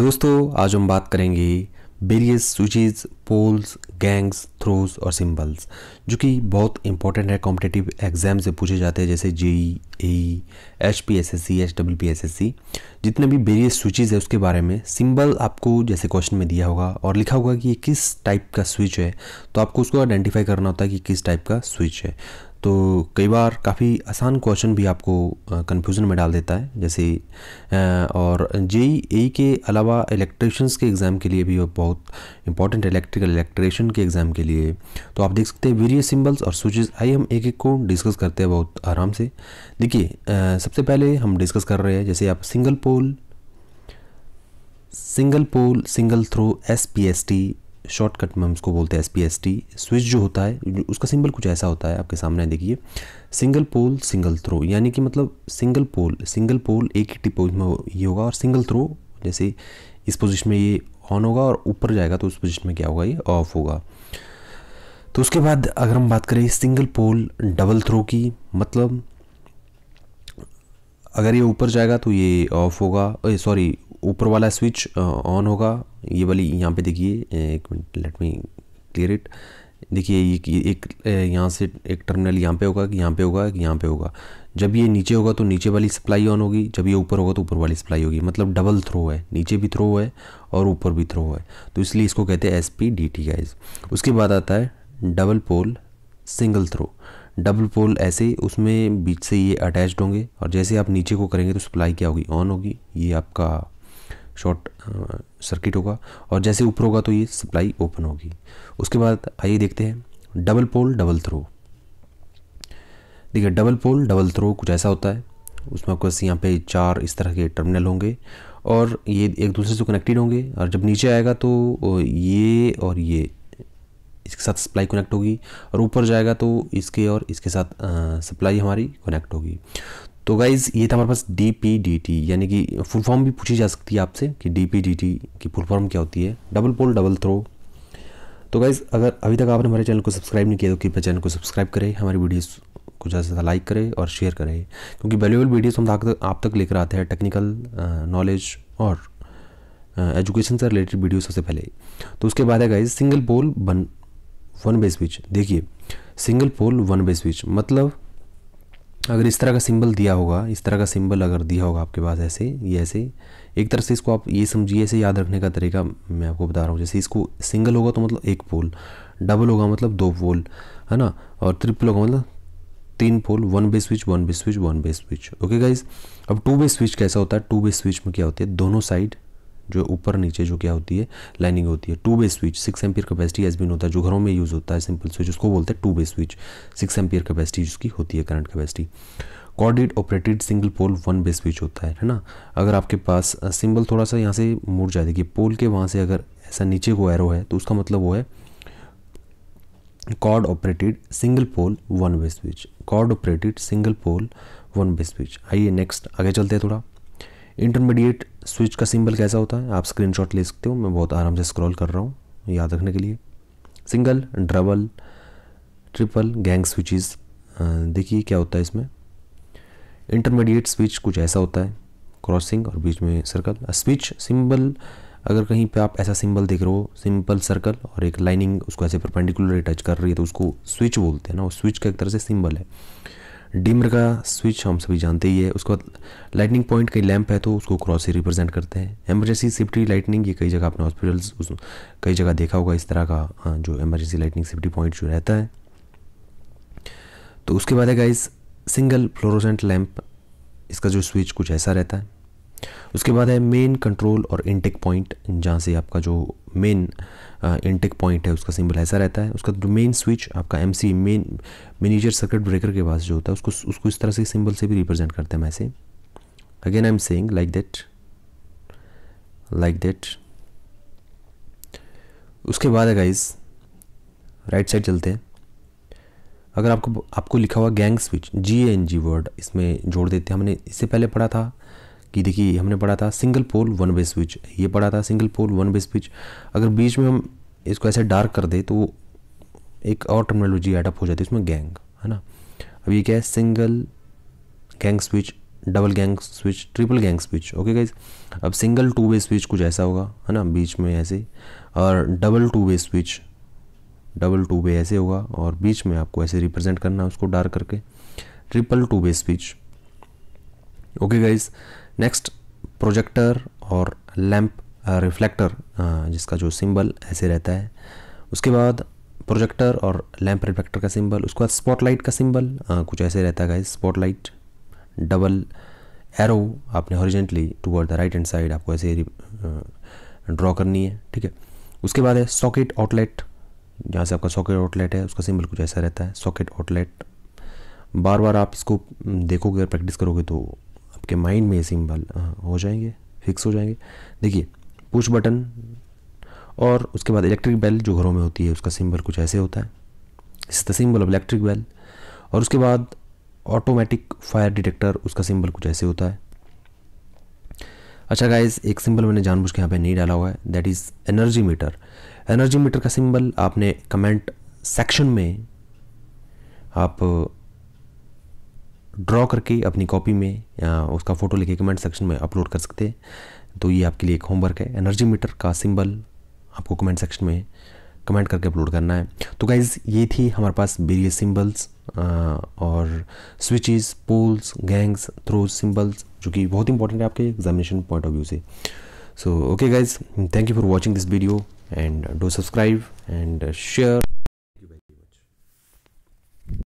दोस्तों आज हम बात करेंगे various switches poles gangs throws और सिंबल्स जो कि बहुत इंपॉर्टेंट है कॉम्पिटेटिव एग्जाम से पूछे जाते हैं जैसे JE E H P S S C H W P S S C जितने भी वेरियस स्विचेज है उसके बारे में सिंबल आपको जैसे क्वेश्चन में दिया होगा और लिखा होगा कि ये किस टाइप का स्विच है तो आपको उसको आइडेंटिफाई करना होता है कि किस टाइप का स्विच है तो कई बार काफ़ी आसान क्वेश्चन भी आपको कन्फ्यूज़न में डाल देता है जैसे और जेई e के अलावा इलेक्ट्रिशन्स के एग्ज़ाम के लिए भी बहुत इंपॉर्टेंट इलेक्ट्रिकल इलेक्ट्रिशन के एग्ज़ाम के लिए तो आप देख सकते हैं वेरियस सिंबल्स और स्विचेस आई हम एक एक को डिस्कस करते हैं बहुत आराम से देखिए सबसे पहले हम डिस्कस कर रहे हैं जैसे आप single pole single pole single throw S P S T shortcut में हम उसको बोलते हैं S P S T switch जो होता है उसका सिंबल कुछ ऐसा होता है आपके सामने देखिए सिंगल पोल सिंगल थ्रो यानी कि मतलब सिंगल पोल सिंगल पोल एक ही टिप में ये होगा और सिंगल थ्रो जैसे इस पोजिशन में ये ऑन होगा और ऊपर जाएगा तो उस पोजिशन में क्या होगा ये ऑफ होगा तो उसके बाद अगर हम बात करें सिंगल पोल डबल थ्रो की मतलब अगर ये ऊपर जाएगा तो ये ऑफ होगा सॉरी ऊपर वाला स्विच ऑन होगा ये वाली यहाँ पे देखिए एक minute let me clear it देखिए ये एक यहाँ से एक टर्मिनल यहाँ पे होगा कि यहाँ पे होगा कि यहाँ पे होगा जब ये नीचे होगा तो नीचे वाली सप्लाई ऑन होगी जब ये ऊपर होगा तो ऊपर वाली सप्लाई होगी मतलब डबल थ्रो है नीचे भी थ्रो है और ऊपर भी थ्रो है तो इसलिए इसको कहते हैं S P D T guys उसके बाद आता है double pole single throw double pole ऐसे उसमें बीच से ये अटैच्ड होंगे और जैसे आप नीचे को करेंगे तो सप्लाई क्या होगी ऑन होगी ये आपका शॉर्ट सर्किट uh, होगा और जैसे ऊपर होगा तो ये सप्लाई ओपन होगी उसके बाद आइए देखते हैं डबल पोल डबल थ्रो देखिए डबल पोल डबल थ्रो कुछ ऐसा होता है उसमें आपको यहाँ पे चार इस तरह के टर्मिनल होंगे और ये एक दूसरे से कनेक्टेड होंगे और जब नीचे आएगा तो ये और ये इसके साथ सप्लाई कनेक्ट होगी और ऊपर जाएगा तो इसके और इसके साथ सप्लाई हमारी कनेक्ट होगी तो गाइज़ ये था हमारे पास डी पी डी टी यानी कि फुल फॉर्म भी पूछी जा सकती है आपसे कि डी पी डी टी की फुल फॉर्म क्या होती है डबल पोल डबल थ्रो तो गाइज़ अगर अभी तक आपने हमारे चैनल को सब्सक्राइब नहीं किया तो कृपया चैनल को सब्सक्राइब करें हमारी वीडियोस को ज़्यादा से ज़्यादा लाइक करें और शेयर करें क्योंकि वैल्यूबल वीडियोस हम तक आप तक लेकर आते हैं टेक्निकल नॉलेज और एजुकेशन से रिलेटेड वीडियो सबसे पहले तो उसके बाद है guys single pole one one way switch देखिए single pole one way switch मतलब अगर इस तरह का सिंबल दिया होगा इस तरह का सिंबल अगर दिया होगा आपके पास ऐसे ये ऐसे एक तरह से इसको आप ये समझिए ऐसे याद रखने का तरीका मैं आपको बता रहा हूँ जैसे इसको सिंगल होगा तो मतलब एक पोल डबल होगा मतलब दो पोल है ना और ट्रिपल होगा मतलब तीन pole one way switch one way switch one way switch okay guys अब टू बे स्विच कैसा होता है टू बे स्विच में क्या होती है दोनों साइड जो ऊपर नीचे जो क्या होती है लाइनिंग होती है two way switch six ampere capacity एस बिन होता है जो घरों में यूज़ होता है सिंपल स्विच उसको बोलते हैं two way switch six ampere capacity जिसकी होती है current capacity corded operated single pole one way switch होता है है ना अगर आपके पास सिंबल थोड़ा सा यहाँ से मुड़ जाए देखिए पोल के वहाँ से अगर ऐसा नीचे को एरो है तो उसका मतलब वो है cord operated single pole one way switch cord operated single pole one way switch आइए नेक्स्ट आगे चलते हैं थोड़ा इंटरमीडिएट स्विच का सिंबल कैसा होता है आप स्क्रीनशॉट ले सकते हो मैं बहुत आराम से स्क्रॉल कर रहा हूँ याद रखने के लिए single double triple gang switches देखिए क्या होता है इसमें इंटरमीडिएट स्विच कुछ ऐसा होता है क्रॉसिंग और बीच में सर्कल स्विच सिंबल अगर कहीं पे आप ऐसा सिंबल देख रहे हो सिंपल सर्कल और एक लाइनिंग उसको ऐसे परपेंडिकुलर टच कर रही है तो उसको स्विच बोलते हैं ना वो स्विच का एक तरह से सिंबल है डिमर का स्विच हम सभी जानते ही है उसके बाद लाइटनिंग पॉइंट कई लैंप है तो उसको क्रॉस से रिप्रेजेंट करते हैं एमरजेंसी सेफ्टी लाइटनिंग ये कई जगह अपने हॉस्पिटल्स कई जगह देखा होगा इस तरह का जो एमरजेंसी लाइटनिंग सेफ्टी पॉइंट जो रहता है तो उसके बाद है गाइस सिंगल फ्लोरोसेंट लैंप इसका जो स्विच कुछ ऐसा रहता है उसके बाद है मेन कंट्रोल और इंटेक पॉइंट जहाँ से आपका जो मेन इंटेक पॉइंट है उसका सिंबल ऐसा रहता है उसका जो मेन स्विच आपका M C main manager circuit breaker के पास जो होता है उसको उसको इस तरह से सिंबल से भी रिप्रेजेंट करते हैं मैसे again I am saying like that like that उसके बाद है गाइज राइट साइड चलते हैं अगर आपको आपको लिखा हुआ gang switch G N G word इसमें जोड़ देते हैं हमने इससे पहले पढ़ा था कि देखिए हमने पढ़ा था single pole one way switch ये पढ़ा था single pole one way switch अगर बीच में हम इसको ऐसे डार्क कर दे तो एक और टर्मिनोलॉजी एडअप हो जाती है उसमें गैंग है ना अब ये क्या है single gang switch double gang switch triple gang switch okay guys अब सिंगल टू वे स्विच कुछ ऐसा होगा है ना बीच में ऐसे और double two way switch double two way ऐसे होगा और बीच में आपको ऐसे रिप्रेजेंट करना है उसको डार्क करके triple two way switch okay guys next projector और लैम्प रिफ्लेक्टर uh, uh, जिसका जो सिंबल ऐसे रहता है उसके बाद प्रोजेक्टर और लैम्प रिफ्लेक्टर का सिंबल उसके बाद स्पॉटलाइट का सिंबल uh, कुछ ऐसे रहता है स्पॉटलाइट डबल एरो आपने horizontally toward the right hand side आपको ऐसे ड्रॉ करनी है ठीक है उसके बाद है सॉकेट आउटलेट जहाँ से आपका सॉकेट आउटलेट है उसका सिंबल कुछ ऐसा रहता है सॉकेट आउटलेट बार बार आप इसको mm, देखोगे और प्रैक्टिस करोगे तो आपके माइंड में ये सिंबल हो जाएंगे फिक्स हो जाएंगे देखिए पुश बटन और उसके बाद इलेक्ट्रिक बेल जो घरों में होती है उसका सिंबल कुछ ऐसे होता है is the symbol of electric bell और उसके बाद ऑटोमेटिक फायर डिटेक्टर उसका सिंबल कुछ ऐसे होता है अच्छा गाइज एक सिंबल मैंने जानबूझ के यहाँ पे नहीं डाला हुआ है that is energy meter energy meter का सिंबल आपने कमेंट सेक्शन में आप ड्रॉ करके अपनी कॉपी में या उसका फ़ोटो लेके कमेंट सेक्शन में अपलोड कर सकते हैं तो ये आपके लिए एक होमवर्क है एनर्जी मीटर का सिंबल आपको कमेंट सेक्शन में कमेंट करके अपलोड करना है तो गाइज ये थी हमारे पास वेरियस सिंबल्स और switches poles gangs throws symbols जो कि बहुत इंपॉर्टेंट है आपके एग्जामिनेशन पॉइंट ऑफ व्यू से so okay guys thank you for watching this video and do subscribe and share